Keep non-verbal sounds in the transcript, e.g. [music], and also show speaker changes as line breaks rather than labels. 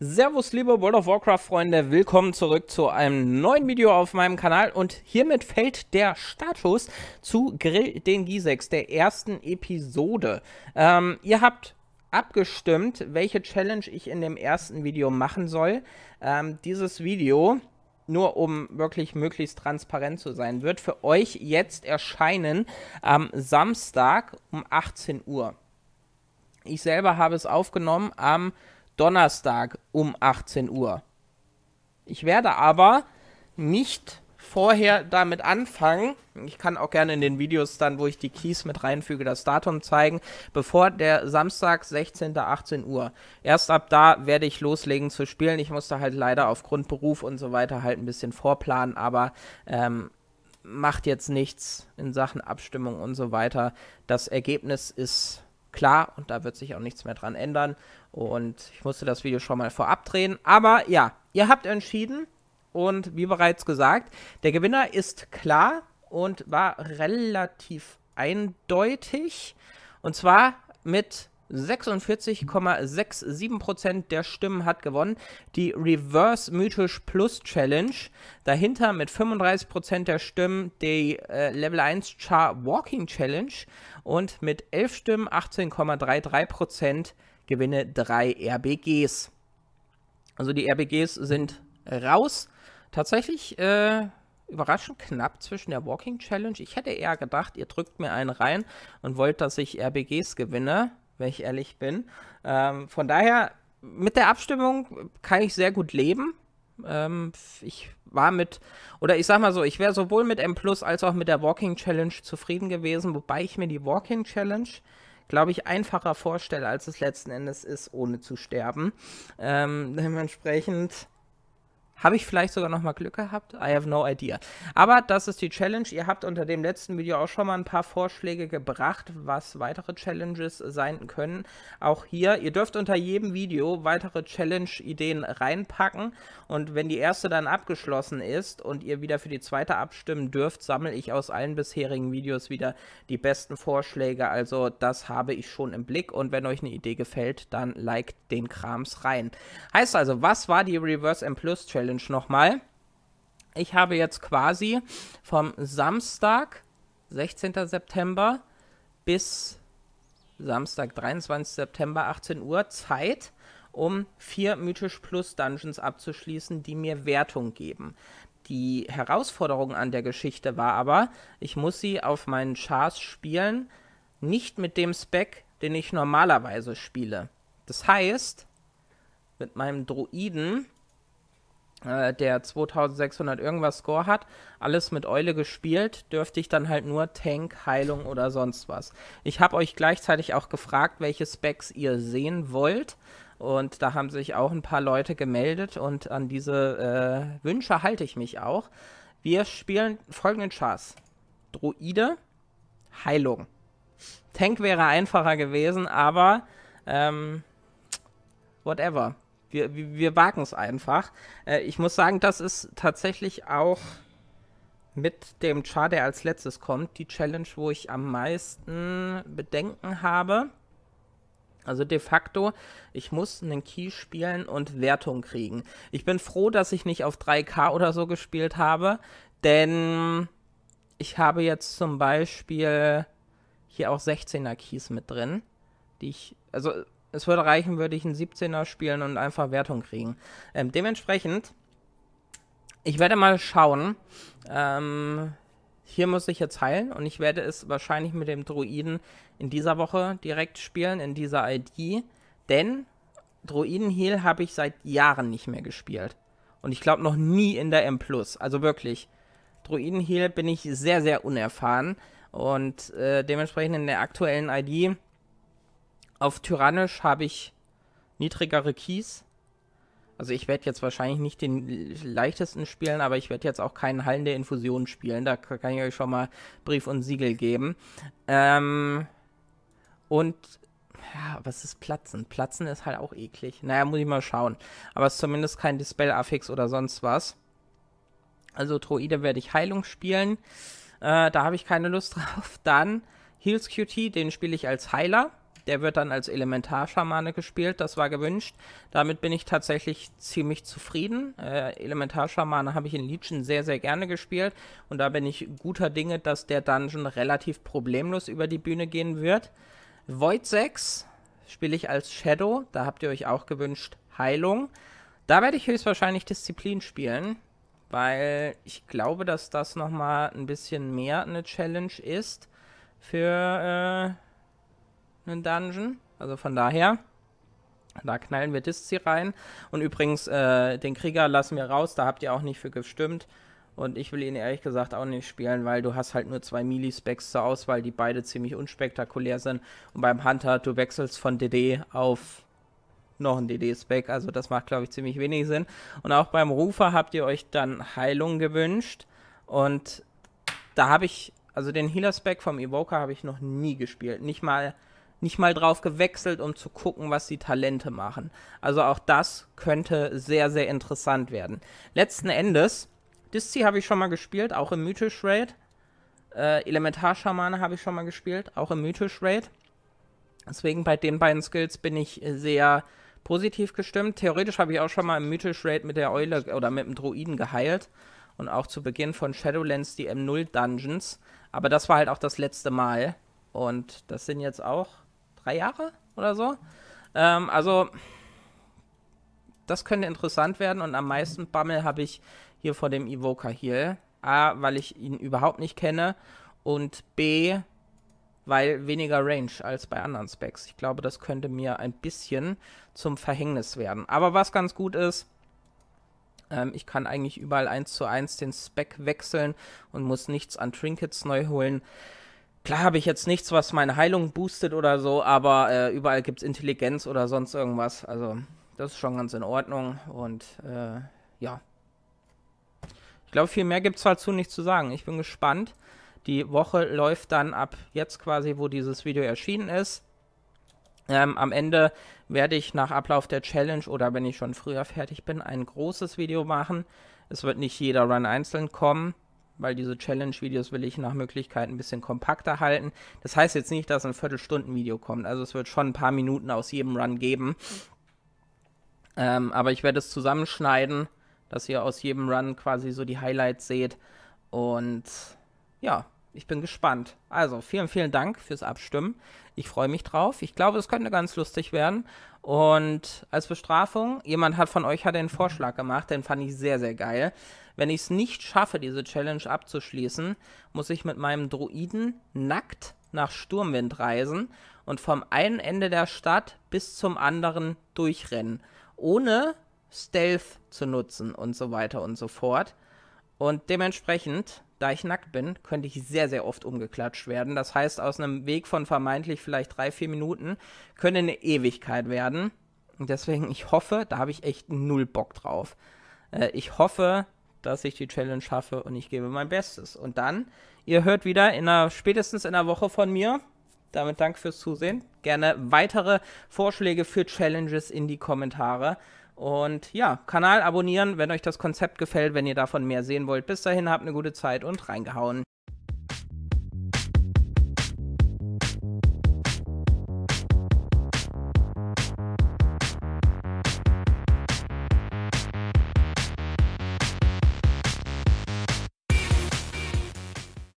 Servus liebe World of Warcraft Freunde, willkommen zurück zu einem neuen Video auf meinem Kanal und hiermit fällt der Status zu Grill den Gisex, der ersten Episode. Ähm, ihr habt abgestimmt, welche Challenge ich in dem ersten Video machen soll. Ähm, dieses Video, nur um wirklich möglichst transparent zu sein, wird für euch jetzt erscheinen am Samstag um 18 Uhr. Ich selber habe es aufgenommen am Donnerstag um 18 Uhr. Ich werde aber nicht vorher damit anfangen. Ich kann auch gerne in den Videos dann, wo ich die Keys mit reinfüge, das Datum zeigen, bevor der Samstag 16. 18 Uhr. Erst ab da werde ich loslegen zu spielen. Ich musste halt leider aufgrund Beruf und so weiter halt ein bisschen vorplanen, aber ähm, macht jetzt nichts in Sachen Abstimmung und so weiter. Das Ergebnis ist klar und da wird sich auch nichts mehr dran ändern. Und ich musste das Video schon mal vorab drehen. Aber ja, ihr habt entschieden. Und wie bereits gesagt, der Gewinner ist klar und war relativ eindeutig. Und zwar mit 46,67% der Stimmen hat gewonnen. Die Reverse Mythisch Plus Challenge. Dahinter mit 35% der Stimmen die äh, Level 1 Char Walking Challenge. Und mit 11 Stimmen 18,33% gewinne drei RBGs. Also die RBGs sind raus. Tatsächlich äh, überraschend knapp zwischen der Walking Challenge. Ich hätte eher gedacht, ihr drückt mir einen rein und wollt, dass ich RBGs gewinne, wenn ich ehrlich bin. Ähm, von daher, mit der Abstimmung kann ich sehr gut leben. Ähm, ich war mit, oder ich sag mal so, ich wäre sowohl mit M Plus als auch mit der Walking Challenge zufrieden gewesen, wobei ich mir die Walking Challenge glaube ich, einfacher vorstelle, als es letzten Endes ist, ohne zu sterben. Ähm, dementsprechend habe ich vielleicht sogar nochmal Glück gehabt? I have no idea. Aber das ist die Challenge. Ihr habt unter dem letzten Video auch schon mal ein paar Vorschläge gebracht, was weitere Challenges sein können. Auch hier, ihr dürft unter jedem Video weitere Challenge-Ideen reinpacken. Und wenn die erste dann abgeschlossen ist und ihr wieder für die zweite abstimmen dürft, sammle ich aus allen bisherigen Videos wieder die besten Vorschläge. Also das habe ich schon im Blick. Und wenn euch eine Idee gefällt, dann liked den Krams rein. Heißt also, was war die Reverse M Plus Challenge? Challenge nochmal. Ich habe jetzt quasi vom Samstag, 16. September, bis Samstag, 23. September, 18 Uhr Zeit, um vier Mythisch Plus Dungeons abzuschließen, die mir Wertung geben. Die Herausforderung an der Geschichte war aber, ich muss sie auf meinen Chars spielen, nicht mit dem Spec, den ich normalerweise spiele. Das heißt, mit meinem Druiden äh, der 2600 irgendwas Score hat, alles mit Eule gespielt, dürfte ich dann halt nur Tank, Heilung oder sonst was. Ich habe euch gleichzeitig auch gefragt, welche Specs ihr sehen wollt. Und da haben sich auch ein paar Leute gemeldet und an diese äh, Wünsche halte ich mich auch. Wir spielen folgenden Chars. Druide, Heilung. Tank wäre einfacher gewesen, aber ähm, whatever. Wir, wir, wir wagen es einfach. Äh, ich muss sagen, das ist tatsächlich auch mit dem Char, der als letztes kommt, die Challenge, wo ich am meisten Bedenken habe. Also de facto, ich muss einen Key spielen und Wertung kriegen. Ich bin froh, dass ich nicht auf 3K oder so gespielt habe, denn ich habe jetzt zum Beispiel hier auch 16er Keys mit drin, die ich, also es würde reichen, würde ich einen 17er spielen und einfach Wertung kriegen. Ähm, dementsprechend, ich werde mal schauen. Ähm, hier muss ich jetzt heilen und ich werde es wahrscheinlich mit dem Druiden in dieser Woche direkt spielen, in dieser ID. Denn Druiden-Heal habe ich seit Jahren nicht mehr gespielt. Und ich glaube noch nie in der M+. Also wirklich, Druiden-Heal bin ich sehr, sehr unerfahren. Und äh, dementsprechend in der aktuellen ID auf Tyrannisch habe ich niedrigere Keys. Also ich werde jetzt wahrscheinlich nicht den leichtesten spielen, aber ich werde jetzt auch keinen Hallen der Infusion spielen. Da kann ich euch schon mal Brief und Siegel geben. Ähm, und ja, was ist Platzen? Platzen ist halt auch eklig. Naja, muss ich mal schauen. Aber es ist zumindest kein Dispel-Affix oder sonst was. Also Droide werde ich Heilung spielen. Äh, da habe ich keine Lust [laughs] drauf. Dann Heals QT, den spiele ich als Heiler. Der wird dann als Elementarschamane gespielt, das war gewünscht. Damit bin ich tatsächlich ziemlich zufrieden. Äh, Elementarschamane habe ich in Legion sehr, sehr gerne gespielt und da bin ich guter Dinge, dass der Dungeon relativ problemlos über die Bühne gehen wird. Void 6 spiele ich als Shadow, da habt ihr euch auch gewünscht Heilung. Da werde ich höchstwahrscheinlich Disziplin spielen, weil ich glaube, dass das nochmal ein bisschen mehr eine Challenge ist für äh, einen Dungeon. Also von daher, da knallen wir Diszi rein. Und übrigens, äh, den Krieger lassen wir raus, da habt ihr auch nicht für gestimmt. Und ich will ihn ehrlich gesagt auch nicht spielen, weil du hast halt nur zwei Melee-Specs zur Auswahl, die beide ziemlich unspektakulär sind. Und beim Hunter, du wechselst von DD auf noch ein DD-Spec, also das macht, glaube ich, ziemlich wenig Sinn. Und auch beim Rufer habt ihr euch dann Heilung gewünscht. Und da habe ich, also den Healer-Spec vom Evoker habe ich noch nie gespielt. Nicht mal nicht mal drauf gewechselt, um zu gucken, was die Talente machen. Also auch das könnte sehr, sehr interessant werden. Letzten Endes, Diszi habe ich schon mal gespielt, auch im Mythisch Raid. Äh, Elementarschamane habe ich schon mal gespielt, auch im Mythisch Raid. Deswegen bei den beiden Skills bin ich sehr positiv gestimmt. Theoretisch habe ich auch schon mal im Mythisch Raid mit der Eule oder mit dem Druiden geheilt. Und auch zu Beginn von Shadowlands die M0 Dungeons. Aber das war halt auch das letzte Mal. Und das sind jetzt auch drei Jahre oder so. Ähm, also, das könnte interessant werden und am meisten Bammel habe ich hier vor dem Evoker Heal. A, weil ich ihn überhaupt nicht kenne und B, weil weniger Range als bei anderen Specs. Ich glaube, das könnte mir ein bisschen zum Verhängnis werden. Aber was ganz gut ist, ähm, ich kann eigentlich überall 1 zu 1 den Spec wechseln und muss nichts an Trinkets neu holen. Klar habe ich jetzt nichts, was meine Heilung boostet oder so, aber äh, überall gibt es Intelligenz oder sonst irgendwas. Also das ist schon ganz in Ordnung und äh, ja. Ich glaube, viel mehr gibt es dazu nicht zu sagen. Ich bin gespannt. Die Woche läuft dann ab jetzt quasi, wo dieses Video erschienen ist. Ähm, am Ende werde ich nach Ablauf der Challenge oder wenn ich schon früher fertig bin, ein großes Video machen. Es wird nicht jeder Run einzeln kommen weil diese Challenge-Videos will ich nach Möglichkeit ein bisschen kompakter halten. Das heißt jetzt nicht, dass ein Viertelstunden-Video kommt. Also es wird schon ein paar Minuten aus jedem Run geben. Ähm, aber ich werde es zusammenschneiden, dass ihr aus jedem Run quasi so die Highlights seht. Und ja, ich bin gespannt. Also vielen, vielen Dank fürs Abstimmen. Ich freue mich drauf. Ich glaube, es könnte ganz lustig werden. Und als Bestrafung, jemand hat von euch hat den Vorschlag gemacht, den fand ich sehr, sehr geil. Wenn ich es nicht schaffe, diese Challenge abzuschließen, muss ich mit meinem Druiden nackt nach Sturmwind reisen und vom einen Ende der Stadt bis zum anderen durchrennen, ohne Stealth zu nutzen und so weiter und so fort. Und dementsprechend da ich nackt bin, könnte ich sehr, sehr oft umgeklatscht werden. Das heißt, aus einem Weg von vermeintlich vielleicht drei, vier Minuten könnte eine Ewigkeit werden. Und deswegen, ich hoffe, da habe ich echt null Bock drauf. Äh, ich hoffe, dass ich die Challenge schaffe und ich gebe mein Bestes. Und dann, ihr hört wieder in einer, spätestens in einer Woche von mir. Damit danke fürs Zusehen. Gerne weitere Vorschläge für Challenges in die Kommentare. Und ja, Kanal abonnieren, wenn euch das Konzept gefällt, wenn ihr davon mehr sehen wollt. Bis dahin, habt eine gute Zeit und reingehauen.